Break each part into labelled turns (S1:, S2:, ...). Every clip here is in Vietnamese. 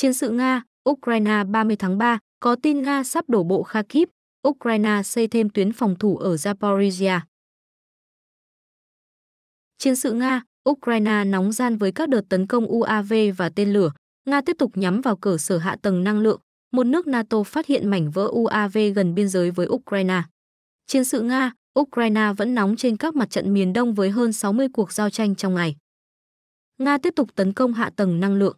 S1: Chiến sự Nga, Ukraine 30 tháng 3, có tin Nga sắp đổ bộ Kharkiv, Ukraine xây thêm tuyến phòng thủ ở Zaporizhia. Chiến sự Nga, Ukraine nóng gian với các đợt tấn công UAV và tên lửa, Nga tiếp tục nhắm vào cơ sở hạ tầng năng lượng, một nước NATO phát hiện mảnh vỡ UAV gần biên giới với Ukraine. Chiến sự Nga, Ukraine vẫn nóng trên các mặt trận miền Đông với hơn 60 cuộc giao tranh trong ngày. Nga tiếp tục tấn công hạ tầng năng lượng.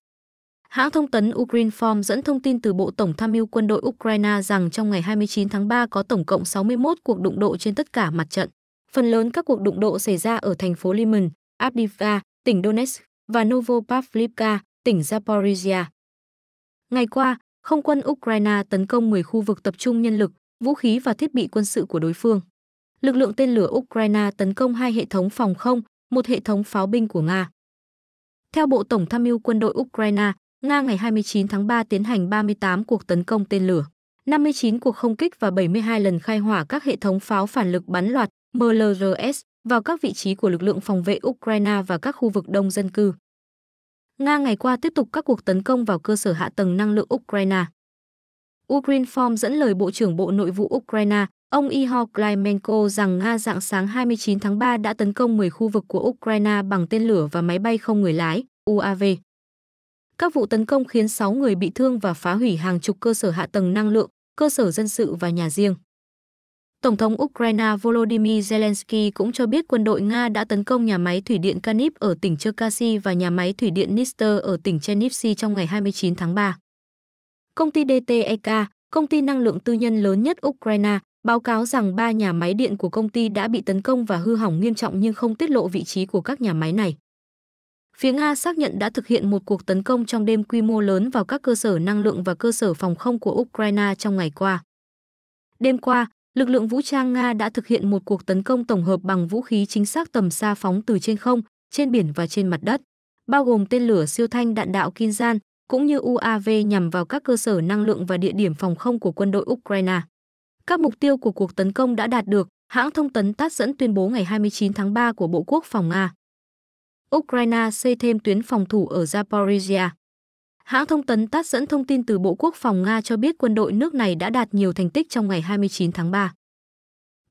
S1: Hãng thông tấn Ukrinform dẫn thông tin từ Bộ Tổng tham mưu quân đội Ukraine rằng trong ngày 29 tháng 3 có tổng cộng 61 cuộc đụng độ trên tất cả mặt trận. Phần lớn các cuộc đụng độ xảy ra ở thành phố Lyman, Avdiivka, tỉnh Donetsk và Novopavlivka, tỉnh Zaporizhia. Ngày qua, không quân Ukraine tấn công 10 khu vực tập trung nhân lực, vũ khí và thiết bị quân sự của đối phương. Lực lượng tên lửa Ukraine tấn công hai hệ thống phòng không, một hệ thống pháo binh của Nga. Theo Bộ Tổng tham mưu quân đội Ukraine, Nga ngày 29 tháng 3 tiến hành 38 cuộc tấn công tên lửa, 59 cuộc không kích và 72 lần khai hỏa các hệ thống pháo phản lực bắn loạt MLRS vào các vị trí của lực lượng phòng vệ Ukraine và các khu vực đông dân cư. Nga ngày qua tiếp tục các cuộc tấn công vào cơ sở hạ tầng năng lượng Ukraine. Ukrinform dẫn lời Bộ trưởng Bộ Nội vụ Ukraine, ông Ihor Klimenko rằng Nga dạng sáng 29 tháng 3 đã tấn công 10 khu vực của Ukraine bằng tên lửa và máy bay không người lái, UAV. Các vụ tấn công khiến 6 người bị thương và phá hủy hàng chục cơ sở hạ tầng năng lượng, cơ sở dân sự và nhà riêng. Tổng thống Ukraine Volodymyr Zelensky cũng cho biết quân đội Nga đã tấn công nhà máy thủy điện Kaniv ở tỉnh Cherkasy và nhà máy thủy điện Nister ở tỉnh Chernivtsi trong ngày 29 tháng 3. Công ty DTEK, công ty năng lượng tư nhân lớn nhất Ukraine, báo cáo rằng ba nhà máy điện của công ty đã bị tấn công và hư hỏng nghiêm trọng nhưng không tiết lộ vị trí của các nhà máy này. Phía Nga xác nhận đã thực hiện một cuộc tấn công trong đêm quy mô lớn vào các cơ sở năng lượng và cơ sở phòng không của Ukraine trong ngày qua. Đêm qua, lực lượng vũ trang Nga đã thực hiện một cuộc tấn công tổng hợp bằng vũ khí chính xác tầm xa phóng từ trên không, trên biển và trên mặt đất, bao gồm tên lửa siêu thanh đạn đạo Kinzhan cũng như UAV nhằm vào các cơ sở năng lượng và địa điểm phòng không của quân đội Ukraine. Các mục tiêu của cuộc tấn công đã đạt được, hãng thông tấn TASS dẫn tuyên bố ngày 29 tháng 3 của Bộ Quốc phòng Nga. Ukraine xây thêm tuyến phòng thủ ở Zaporizhia. Hãng thông tấn TASS dẫn thông tin từ Bộ Quốc phòng Nga cho biết quân đội nước này đã đạt nhiều thành tích trong ngày 29 tháng 3.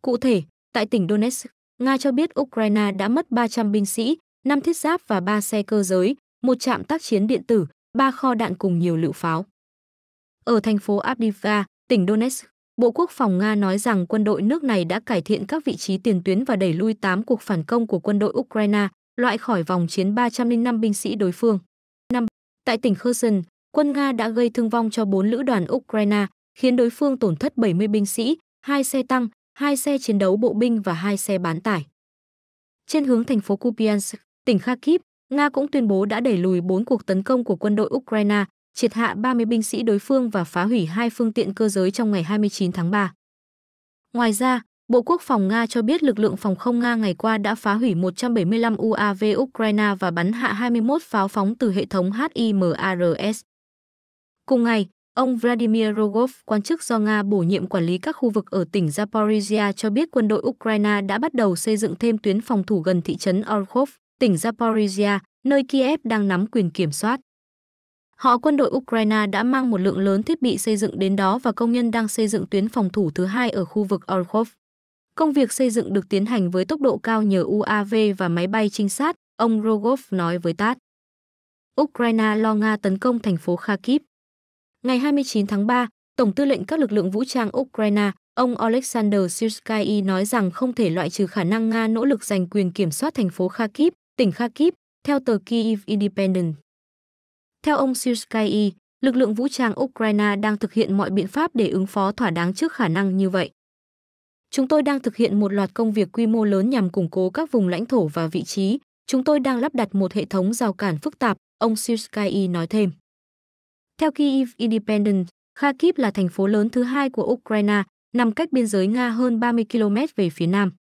S1: Cụ thể, tại tỉnh Donetsk, Nga cho biết Ukraine đã mất 300 binh sĩ, 5 thiết giáp và 3 xe cơ giới, một trạm tác chiến điện tử, 3 kho đạn cùng nhiều lựu pháo. Ở thành phố Avdiivka, tỉnh Donetsk, Bộ Quốc phòng Nga nói rằng quân đội nước này đã cải thiện các vị trí tiền tuyến và đẩy lui 8 cuộc phản công của quân đội Ukraine, loại khỏi vòng chiến 305 binh sĩ đối phương. 5. Tại tỉnh Kherson, quân Nga đã gây thương vong cho 4 lữ đoàn Ukraine, khiến đối phương tổn thất 70 binh sĩ, 2 xe tăng, 2 xe chiến đấu bộ binh và 2 xe bán tải. Trên hướng thành phố Kupiansk, tỉnh Kharkiv, Nga cũng tuyên bố đã đẩy lùi 4 cuộc tấn công của quân đội Ukraine, triệt hạ 30 binh sĩ đối phương và phá hủy hai phương tiện cơ giới trong ngày 29 tháng 3. Ngoài ra, Bộ Quốc phòng Nga cho biết lực lượng phòng không Nga ngày qua đã phá hủy 175 UAV Ukraine và bắn hạ 21 pháo phóng từ hệ thống HIMARS. Cùng ngày, ông Vladimir Rogov, quan chức do Nga bổ nhiệm quản lý các khu vực ở tỉnh Zaporizhia cho biết quân đội Ukraine đã bắt đầu xây dựng thêm tuyến phòng thủ gần thị trấn Orkhov, tỉnh Zaporizhia, nơi Kiev đang nắm quyền kiểm soát. Họ quân đội Ukraine đã mang một lượng lớn thiết bị xây dựng đến đó và công nhân đang xây dựng tuyến phòng thủ thứ hai ở khu vực Orkhov. Công việc xây dựng được tiến hành với tốc độ cao nhờ UAV và máy bay trinh sát, ông Rogov nói với TASS. Ukraine lo Nga tấn công thành phố Kharkiv. Ngày 29 tháng 3, Tổng tư lệnh các lực lượng vũ trang Ukraine, ông Alexander Sirskyi nói rằng không thể loại trừ khả năng Nga nỗ lực giành quyền kiểm soát thành phố Kharkiv, tỉnh Kharkiv, theo tờ Kyiv Independent. Theo ông Sirskyi, lực lượng vũ trang Ukraine đang thực hiện mọi biện pháp để ứng phó thỏa đáng trước khả năng như vậy. Chúng tôi đang thực hiện một loạt công việc quy mô lớn nhằm củng cố các vùng lãnh thổ và vị trí. Chúng tôi đang lắp đặt một hệ thống rào cản phức tạp, ông Sirsky nói thêm. Theo Kyiv Independent, Kharkiv là thành phố lớn thứ hai của Ukraine, nằm cách biên giới Nga hơn 30 km về phía nam.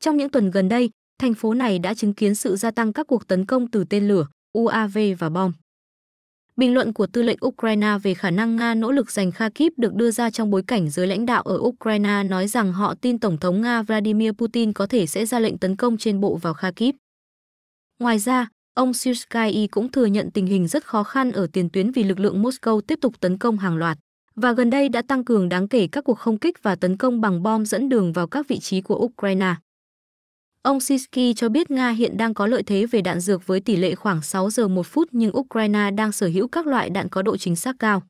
S1: Trong những tuần gần đây, thành phố này đã chứng kiến sự gia tăng các cuộc tấn công từ tên lửa, UAV và bom. Bình luận của tư lệnh Ukraine về khả năng Nga nỗ lực giành Kharkiv được đưa ra trong bối cảnh giới lãnh đạo ở Ukraine nói rằng họ tin Tổng thống Nga Vladimir Putin có thể sẽ ra lệnh tấn công trên bộ vào Kharkiv. Ngoài ra, ông Sirskyi cũng thừa nhận tình hình rất khó khăn ở tiền tuyến vì lực lượng Moscow tiếp tục tấn công hàng loạt và gần đây đã tăng cường đáng kể các cuộc không kích và tấn công bằng bom dẫn đường vào các vị trí của Ukraine. Ông Siski cho biết Nga hiện đang có lợi thế về đạn dược với tỷ lệ khoảng 6 giờ 1 phút nhưng Ukraine đang sở hữu các loại đạn có độ chính xác cao.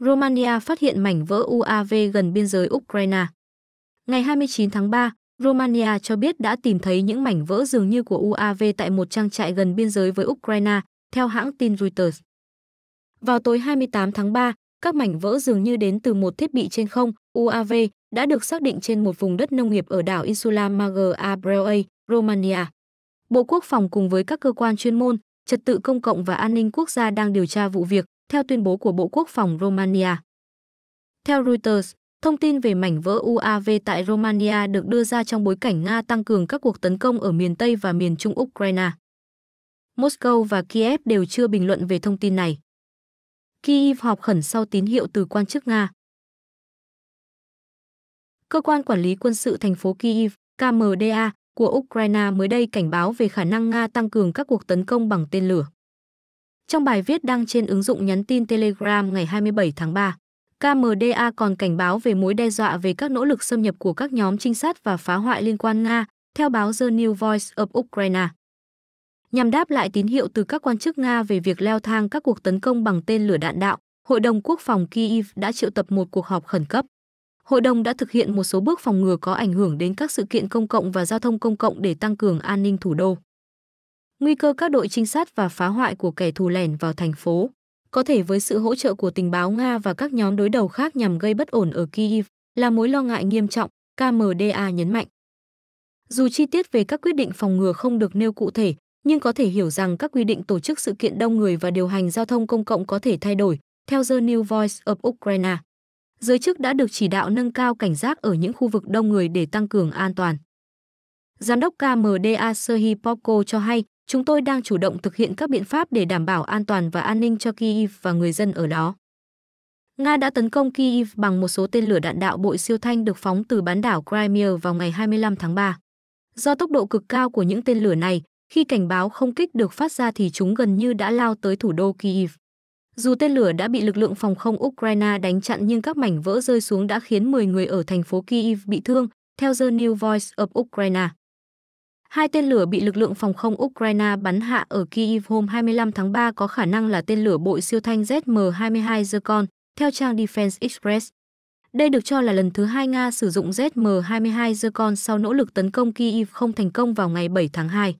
S1: Romania phát hiện mảnh vỡ UAV gần biên giới Ukraine. Ngày 29 tháng 3, Romania cho biết đã tìm thấy những mảnh vỡ dường như của UAV tại một trang trại gần biên giới với Ukraine, theo hãng tin Reuters. Vào tối 28 tháng 3, các mảnh vỡ dường như đến từ một thiết bị trên không, UAV, đã được xác định trên một vùng đất nông nghiệp ở đảo Insula Magra Breuei, Romania. Bộ Quốc phòng cùng với các cơ quan chuyên môn, trật tự công cộng và an ninh quốc gia đang điều tra vụ việc, theo tuyên bố của Bộ Quốc phòng Romania. Theo Reuters, thông tin về mảnh vỡ UAV tại Romania được đưa ra trong bối cảnh Nga tăng cường các cuộc tấn công ở miền Tây và miền Trung Ukraine. Moscow và Kiev đều chưa bình luận về thông tin này. Kyiv họp khẩn sau tín hiệu từ quan chức Nga. Cơ quan quản lý quân sự thành phố Kyiv, KMDA, của Ukraine mới đây cảnh báo về khả năng Nga tăng cường các cuộc tấn công bằng tên lửa. Trong bài viết đăng trên ứng dụng nhắn tin Telegram ngày 27 tháng 3, KMDA còn cảnh báo về mối đe dọa về các nỗ lực xâm nhập của các nhóm trinh sát và phá hoại liên quan Nga, theo báo The New Voice of Ukraine. Nhằm đáp lại tín hiệu từ các quan chức Nga về việc leo thang các cuộc tấn công bằng tên lửa đạn đạo, Hội đồng Quốc phòng Kyiv đã triệu tập một cuộc họp khẩn cấp hội đồng đã thực hiện một số bước phòng ngừa có ảnh hưởng đến các sự kiện công cộng và giao thông công cộng để tăng cường an ninh thủ đô. Nguy cơ các đội trinh sát và phá hoại của kẻ thù lẻn vào thành phố, có thể với sự hỗ trợ của tình báo Nga và các nhóm đối đầu khác nhằm gây bất ổn ở Kyiv, là mối lo ngại nghiêm trọng, KMDA nhấn mạnh. Dù chi tiết về các quyết định phòng ngừa không được nêu cụ thể, nhưng có thể hiểu rằng các quy định tổ chức sự kiện đông người và điều hành giao thông công cộng có thể thay đổi, theo The New Voice of Ukraine giới chức đã được chỉ đạo nâng cao cảnh giác ở những khu vực đông người để tăng cường an toàn. Giám đốc KMDA Serhi Popko cho hay, chúng tôi đang chủ động thực hiện các biện pháp để đảm bảo an toàn và an ninh cho Kyiv và người dân ở đó. Nga đã tấn công Kyiv bằng một số tên lửa đạn đạo bội siêu thanh được phóng từ bán đảo Crimea vào ngày 25 tháng 3. Do tốc độ cực cao của những tên lửa này, khi cảnh báo không kích được phát ra thì chúng gần như đã lao tới thủ đô Kyiv. Dù tên lửa đã bị lực lượng phòng không Ukraine đánh chặn nhưng các mảnh vỡ rơi xuống đã khiến 10 người ở thành phố Kyiv bị thương, theo The New Voice of Ukraine. Hai tên lửa bị lực lượng phòng không Ukraine bắn hạ ở Kyiv hôm 25 tháng 3 có khả năng là tên lửa bội siêu thanh ZM-22 Zircon, theo trang Defense Express. Đây được cho là lần thứ hai Nga sử dụng ZM-22 Zircon sau nỗ lực tấn công Kyiv không thành công vào ngày 7 tháng 2.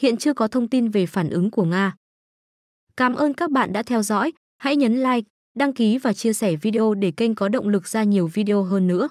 S1: Hiện chưa có thông tin về phản ứng của Nga. Cảm ơn các bạn đã theo dõi, hãy nhấn like, đăng ký và chia sẻ video để kênh có động lực ra nhiều video hơn nữa.